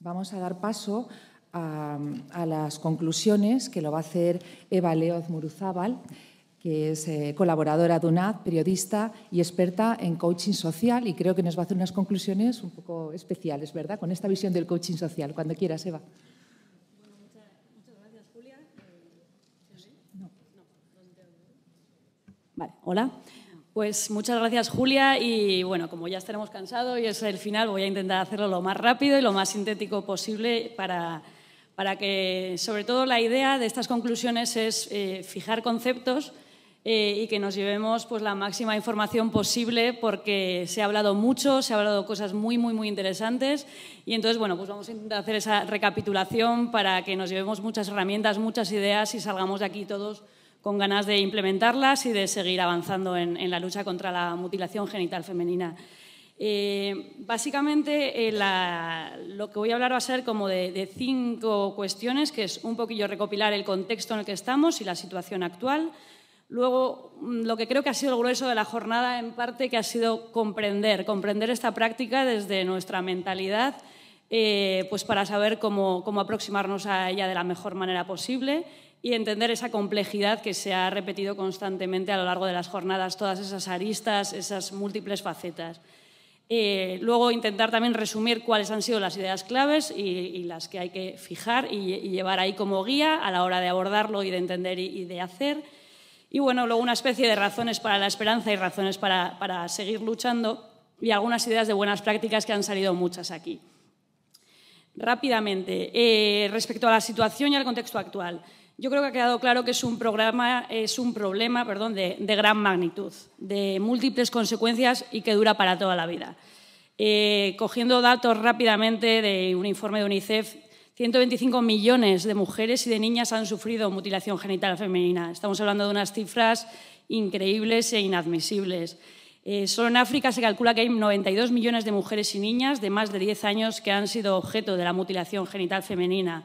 Vamos a dar paso a, las conclusiones que lo va a hacer Eva Leoz Muruzábal, que es eh, colaboradora de UNAD, periodista y experta en coaching social y creo que nos va a hacer unas conclusiones un poco especiales, ¿verdad? Con esta visión del coaching social. Cuando quieras, Eva. Muchas gracias, Julia. Eh, vale, hola. Pues muchas gracias, Julia. Y bueno, como ya estaremos cansados y es el final, voy a intentar hacerlo lo más rápido y lo más sintético posible para, que, sobre todo, la idea de estas conclusiones es eh, fijar conceptos eh, y que nos llevemos pues, la máxima información posible porque se ha hablado mucho, se ha hablado cosas muy, muy, muy interesantes. Y entonces, bueno, pues vamos a intentar hacer esa recapitulación para que nos llevemos muchas herramientas, muchas ideas y salgamos de aquí todos con ganas de implementarlas y de seguir avanzando en, la lucha contra la mutilación genital femenina. Eh, básicamente, eh, lo que voy a hablar va a ser como de, cinco cuestiones, que es un poquillo recopilar el contexto en el que estamos y la situación actual. Luego, mm, lo que creo que ha sido el grueso de la jornada, en parte, que ha sido comprender, comprender esta práctica desde nuestra mentalidad, eh, pues para saber cómo, cómo aproximarnos a ella de la mejor manera posible y entender esa complejidad que se ha repetido constantemente a lo largo de las jornadas, todas esas aristas, esas múltiples facetas. Eh, luego intentar también resumir cuáles han sido las ideas claves y, las que hay que fijar y, llevar ahí como guía a la hora de abordarlo y de entender y, de hacer. Y bueno, luego una especie de razones para la esperanza y razones para, seguir luchando y algunas ideas de buenas prácticas que han salido muchas aquí. Rápidamente, eh, respecto a la situación y al contexto actual. Yo creo que ha quedado claro que es un, programa, es un problema de, gran magnitud, de múltiples consecuencias y que dura para toda la vida. Eh, cogiendo datos rápidamente de un informe de UNICEF, 125 millones de mujeres y de niñas han sufrido mutilación genital femenina. Estamos hablando de unas cifras increíbles e inadmisibles. Eh, solo en África se calcula que hay 92 millones de mujeres y niñas de más de 10 años que han sido objeto de la mutilación genital femenina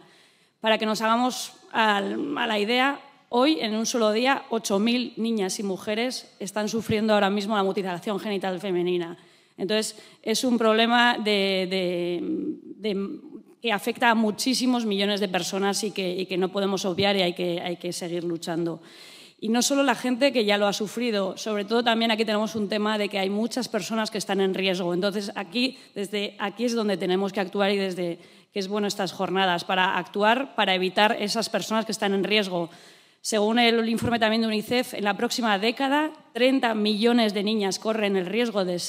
para que nos hagamos a la idea, hoy en un solo día 8.000 niñas y mujeres están sufriendo ahora mismo la mutilación genital femenina. Entonces, es un problema que afecta a muchísimos millones de personas y que, no podemos obviar y hay que, hay que seguir luchando. Y no solo la gente que ya lo ha sufrido, sobre todo también aquí tenemos un tema de que hay muchas personas que están en riesgo. Entonces, aquí, desde aquí es donde tenemos que actuar y desde que es bueno estas jornadas, para actuar, para evitar esas personas que están en riesgo. Según el informe también de UNICEF, en la próxima década 30 millones de niñas corren el riesgo de,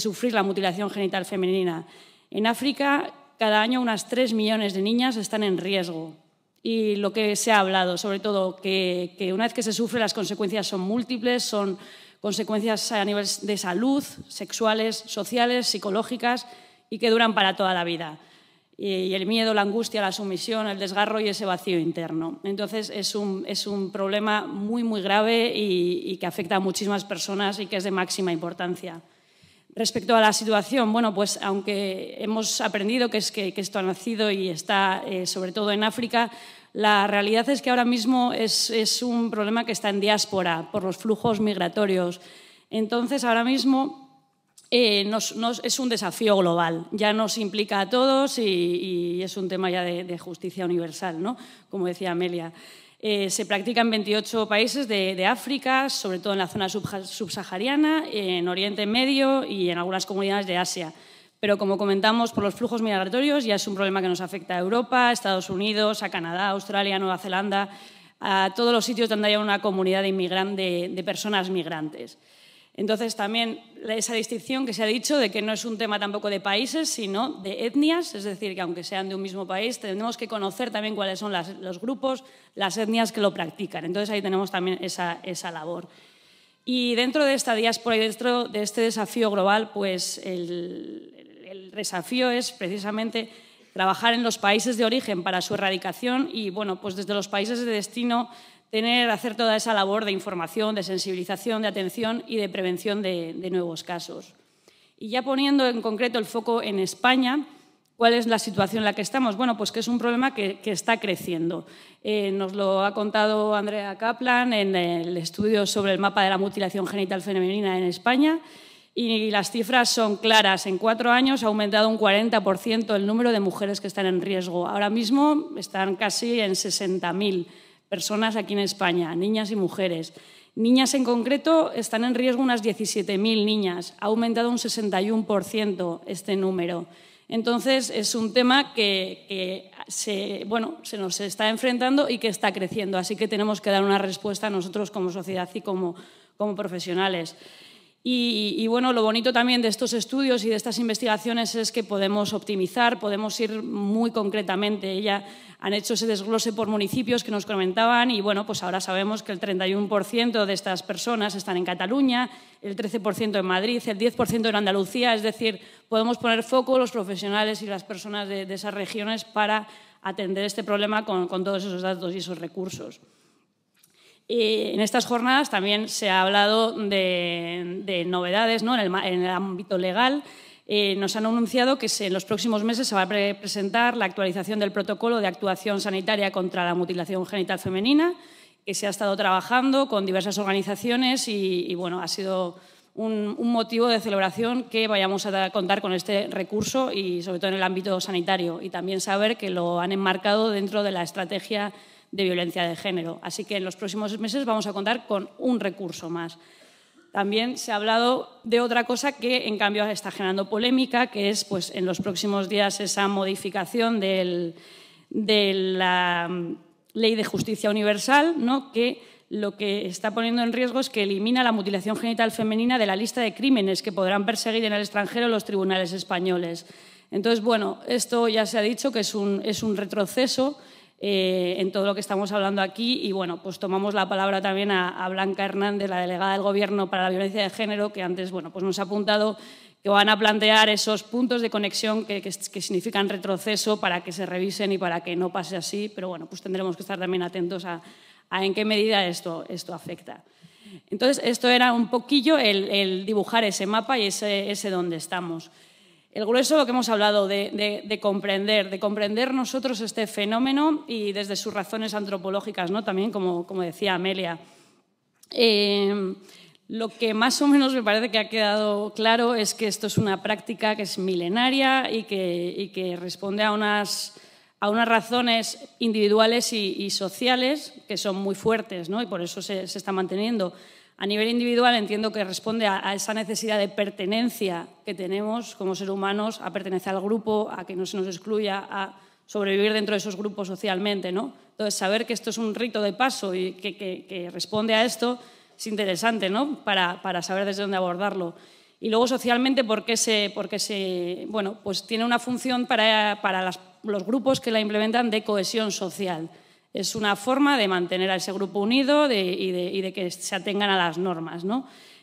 sufrir la mutilación genital femenina. En África, cada año unas 3 millones de niñas están en riesgo. Y lo que se ha hablado, sobre todo, que, que una vez que se sufre las consecuencias son múltiples, son consecuencias a nivel de salud, sexuales, sociales, psicológicas y que duran para toda la vida y el miedo, la angustia, la sumisión, el desgarro y ese vacío interno. Entonces es un, problema muy, muy grave y, que afecta a muchísimas personas y que es de máxima importancia. Respecto a la situación, bueno, pues aunque hemos aprendido que, esto ha nacido y está eh, sobre todo en África, la realidad es que ahora mismo es un problema que está en diáspora por los flujos migratorios. Entonces, ahora mismo eh, es un desafío global, ya nos implica a todos y, es un tema ya de, justicia universal, como decía Amelia. Eh, se practica en 28 países de, África, sobre todo en la zona subsahariana, en Oriente Medio y en algunas comunidades de Asia. Pero como comentamos, por los flujos migratorios ya es un problema que nos afecta a Europa, a Estados Unidos, a Canadá, Australia, Nueva Zelanda, a todos los sitios donde haya una comunidad de personas migrantes. Entonces, también esa distinción que se ha dicho de que no es un tema tampoco de países, sino de etnias, es decir, que aunque sean de un mismo país, tenemos que conocer también cuáles son los grupos, las etnias que lo practican. Entonces, ahí tenemos también esa, labor. Y dentro de esta diáspora y dentro de este desafío global, pues el, el desafío es precisamente trabajar en los países de origen para su erradicación y, bueno, pues desde los países de destino tener, hacer toda esa labor de información, de sensibilización, de atención y de prevención de, nuevos casos. Y ya poniendo en concreto el foco en España, ¿Cuál es la situación en la que estamos? Bueno, pues que es un problema que, está creciendo. Eh, nos lo ha contado Andrea Kaplan en el estudio sobre el mapa de la mutilación genital femenina en España y las cifras son claras. En cuatro años ha aumentado un 40% el número de mujeres que están en riesgo. Ahora mismo están casi en 60.000 personas aquí en España, niñas y mujeres. Niñas en concreto están en riesgo unas 17.000 niñas. Ha aumentado un 61% este número. Entonces, es un tema que, se, bueno, se nos está enfrentando y que está creciendo. Así que tenemos que dar una respuesta nosotros como sociedad y como, como profesionales. Y, bueno, lo bonito también de estos estudios y de estas investigaciones es que podemos optimizar, podemos ir muy concretamente. Ya han hecho ese desglose por municipios que nos comentaban y bueno, pues ahora sabemos que el 31% de estas personas están en Cataluña, el 13% en Madrid, el 10% en Andalucía. Es decir, podemos poner foco los profesionales y las personas de, esas regiones para atender este problema con todos esos datos y esos recursos en estas jornadas también se ha hablado de, novedades ¿no? en, el, ámbito legal. Eh, nos han anunciado que en los próximos meses se va a presentar la actualización del protocolo de actuación sanitaria contra la mutilación genital femenina, que se ha estado trabajando con diversas organizaciones y, bueno, ha sido un, un, motivo de celebración que vayamos a contar con este recurso y sobre todo en el ámbito sanitario y también saber que lo han enmarcado dentro de la estrategia de violencia de género. Así que en los próximos meses vamos a contar con un recurso más. También se ha hablado de otra cosa que, en cambio, está generando polémica, que es pues, en los próximos días esa modificación de la mm, ley de justicia universal, ¿no? que lo que está poniendo en riesgo es que elimina la mutilación genital femenina de la lista de crímenes que podrán perseguir en el extranjero los tribunales españoles. Entonces, bueno, esto ya se ha dicho que es un, es un retroceso eh, en todo lo que estamos hablando aquí y bueno, pues tomamos la palabra también a, Blanca Hernández, la delegada del Gobierno para la Violencia de Género, que antes bueno, pues nos ha apuntado que van a plantear esos puntos de conexión que, significan retroceso para que se revisen y para que no pase así, pero bueno, pues tendremos que estar también atentos a, en qué medida esto, esto afecta. Entonces, esto era un poquillo el, dibujar ese mapa y ese, ese dónde estamos el grueso de lo que hemos hablado, de, comprender, de comprender nosotros este fenómeno y desde sus razones antropológicas, También, como, decía Amelia. Eh, lo que más o menos me parece que ha quedado claro es que esto es una práctica que es milenaria y que, responde a unas, razones individuales y, sociales que son muy fuertes, Y por eso se, se está manteniendo. A nivel individual entiendo que responde a, esa necesidad de pertenencia que tenemos como seres humanos, a pertenecer al grupo, a que no se nos excluya, a sobrevivir dentro de esos grupos socialmente. ¿no? Entonces, saber que esto es un rito de paso y que, responde a esto es interesante ¿no? para, saber desde dónde abordarlo. Y luego socialmente, porque, se, pues tiene una función para, los grupos que la implementan de cohesión social es una forma de mantener a ese grupo unido y, de, que se atengan a las normas.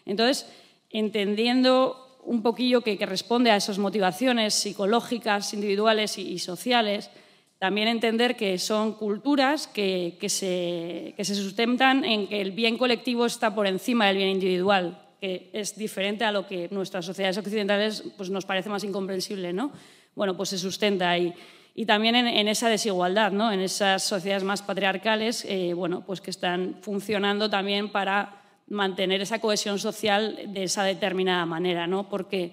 Entonces, entendiendo un poquillo que, responde a esas motivaciones psicológicas, individuales y, sociales, también entender que son culturas que, se, sustentan en que el bien colectivo está por encima del bien individual, que es diferente a lo que nuestras sociedades occidentales pues, nos parece más incomprensible. ¿no? Bueno, pues se sustenta ahí y también en, esa desigualdad, ¿no? en esas sociedades más patriarcales eh, bueno, pues que están funcionando también para mantener esa cohesión social de esa determinada manera, ¿no? porque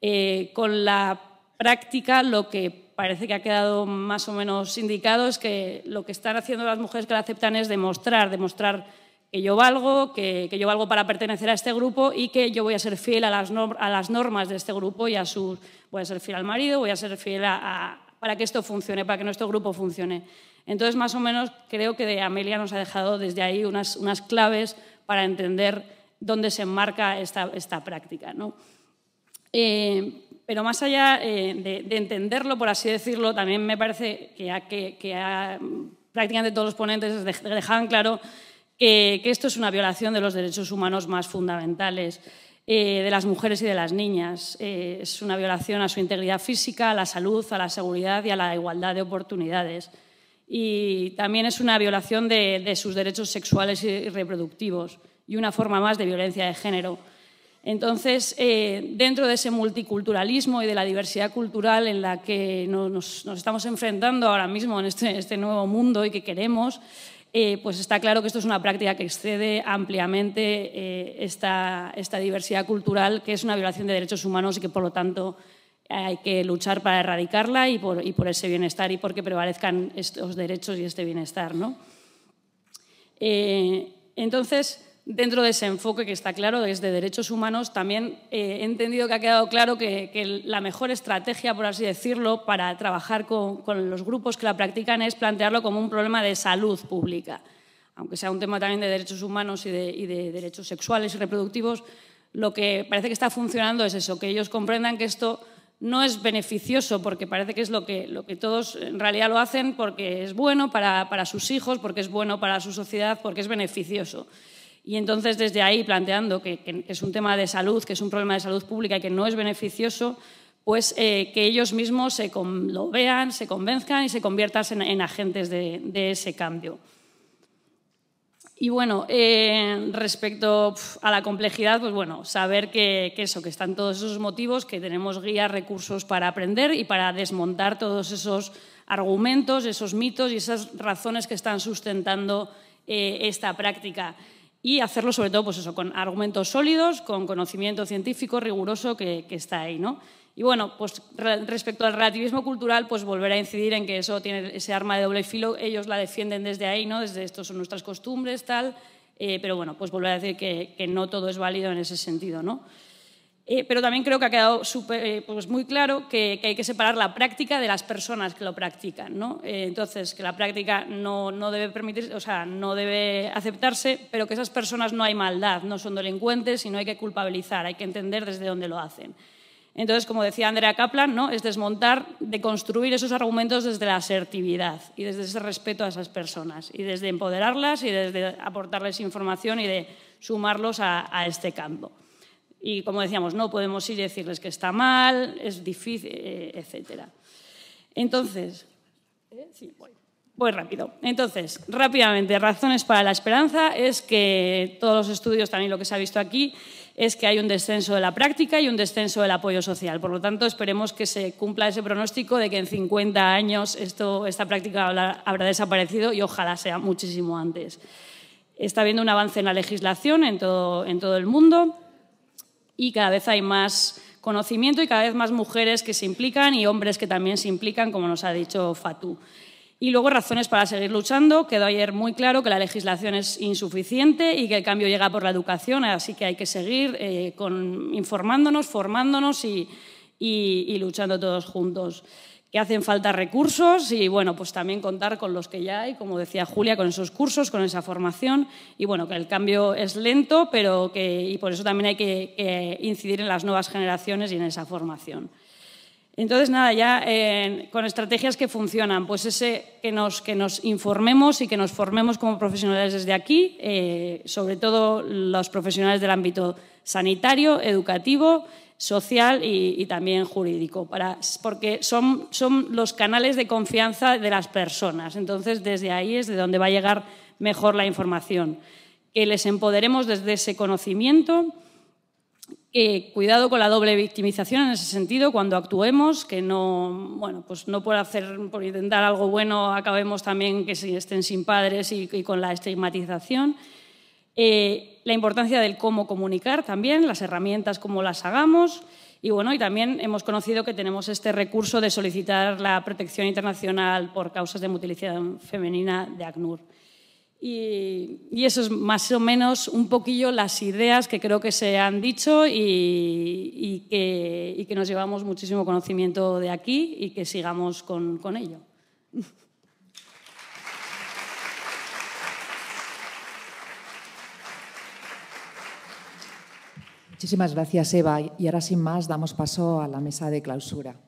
eh, con la práctica lo que parece que ha quedado más o menos indicado es que lo que están haciendo las mujeres que la aceptan es demostrar, demostrar que yo valgo, que, yo valgo para pertenecer a este grupo y que yo voy a ser fiel a las, a las normas de este grupo y a su Voy a ser fiel al marido, voy a ser fiel a para que esto funcione, para que nuestro grupo funcione. Entonces, más o menos, creo que Amelia nos ha dejado desde ahí unas, claves para entender dónde se enmarca esta, práctica. ¿no? Eh, pero más allá eh, de, entenderlo, por así decirlo, también me parece que, prácticamente todos los ponentes dejaban claro que esto es una violación de los derechos humanos más fundamentales. Eh, de las mujeres y de las niñas. Eh, es una violación a su integridad física, a la salud, a la seguridad y a la igualdad de oportunidades. Y también es una violación de, sus derechos sexuales y reproductivos y una forma más de violencia de género. Entonces, eh, dentro de ese multiculturalismo y de la diversidad cultural en la que nos, estamos enfrentando ahora mismo en este, este nuevo mundo y que queremos, eh, pues está claro que esto es una práctica que excede ampliamente eh, esta, diversidad cultural, que es una violación de derechos humanos y que, por lo tanto, hay que luchar para erradicarla y por, ese bienestar y porque prevalezcan estos derechos y este bienestar. ¿no? Eh, entonces, dentro de ese enfoque que está claro desde derechos humanos, también eh, he entendido que ha quedado claro que, la mejor estrategia, por así decirlo, para trabajar con, los grupos que la practican es plantearlo como un problema de salud pública. Aunque sea un tema también de derechos humanos y de, derechos sexuales y reproductivos, lo que parece que está funcionando es eso, que ellos comprendan que esto no es beneficioso porque parece que es lo que, lo que todos en realidad lo hacen porque es bueno para, para sus hijos, porque es bueno para su sociedad, porque es beneficioso. Y entonces desde ahí, planteando que, es un tema de salud, que es un problema de salud pública y que no es beneficioso, pues eh, que ellos mismos se lo vean, se convenzcan y se conviertan en, agentes de, ese cambio. Y bueno, eh, respecto a la complejidad, pues bueno, saber que, eso, que están todos esos motivos, que tenemos guías, recursos para aprender y para desmontar todos esos argumentos, esos mitos y esas razones que están sustentando eh, esta práctica y hacerlo sobre todo pues eso, con argumentos sólidos, con conocimiento científico riguroso que, está ahí. Y bueno, pues respecto al relativismo cultural, pues volver a incidir en que eso tiene ese arma de doble filo, ellos la defienden desde ahí, ¿no? desde esto son nuestras costumbres, tal, eh, pero bueno, pues volver a decir que, que, no todo es válido en ese sentido. ¿no? Eh, pero también creo que ha quedado eh, pues muy claro que, hay que separar la práctica de las personas que lo practican. ¿no? Eh, entonces, que la práctica no, debe permitirse, o sea, no debe aceptarse, pero que esas personas no hay maldad, no son delincuentes y no hay que culpabilizar, hay que entender desde dónde lo hacen. Entonces, como decía Andrea Kaplan, ¿no? es desmontar, construir esos argumentos desde la asertividad y desde ese respeto a esas personas, y desde empoderarlas y desde aportarles información y de sumarlos a este campo. Y como decíamos, no podemos ir y decirles que está mal, es difícil, eh, etcétera. Entonces, ¿eh? sí, voy. rápido. Entonces, rápidamente, razones para la esperanza es que todos los estudios, también lo que se ha visto aquí, es que hay un descenso de la práctica y un descenso del apoyo social. Por lo tanto, esperemos que se cumpla ese pronóstico de que en 50 años esta práctica habrá, desaparecido y ojalá sea muchísimo antes. Está habiendo un avance en la legislación en todo el mundo y cada vez hay más conocimiento y cada vez más mujeres que se implican y hombres que también se implican, como nos ha dicho Fatou. Y luego razones para seguir luchando. Quedó ayer muy claro que la legislación es insuficiente y que el cambio llega por la educación, así que hay que seguir eh, informándonos, formándonos y luchando todos juntos que hacen falta recursos y bueno, pues también contar con los que ya hay, como decía Julia, con esos cursos, con esa formación y bueno, que el cambio es lento, pero que y por eso también hay que, incidir en las nuevas generaciones y en esa formación. Entonces, nada, ya eh, con estrategias que funcionan, pues ese que nos, informemos y que nos formemos como profesionales desde aquí, eh, sobre todo los profesionales del ámbito sanitario, educativo, social y, también jurídico, para, porque son, son los canales de confianza de las personas. Entonces, desde ahí es de donde va a llegar mejor la información. Que les empoderemos desde ese conocimiento. Eh, cuidado con la doble victimización en ese sentido cuando actuemos, que no, bueno, pues no por hacer, por intentar algo bueno acabemos también que estén sin padres y, con la estigmatización. Eh, la importancia del cómo comunicar también, las herramientas, cómo las hagamos. Y bueno, y también hemos conocido que tenemos este recurso de solicitar la protección internacional por causas de mutilación femenina de ACNUR. Y, eso es más o menos un poquillo las ideas que creo que se han dicho y, que, que, nos llevamos muchísimo conocimiento de aquí y que sigamos con ello. Muchísimas gracias, Eva. Y ahora, sin más, damos paso a la mesa de clausura.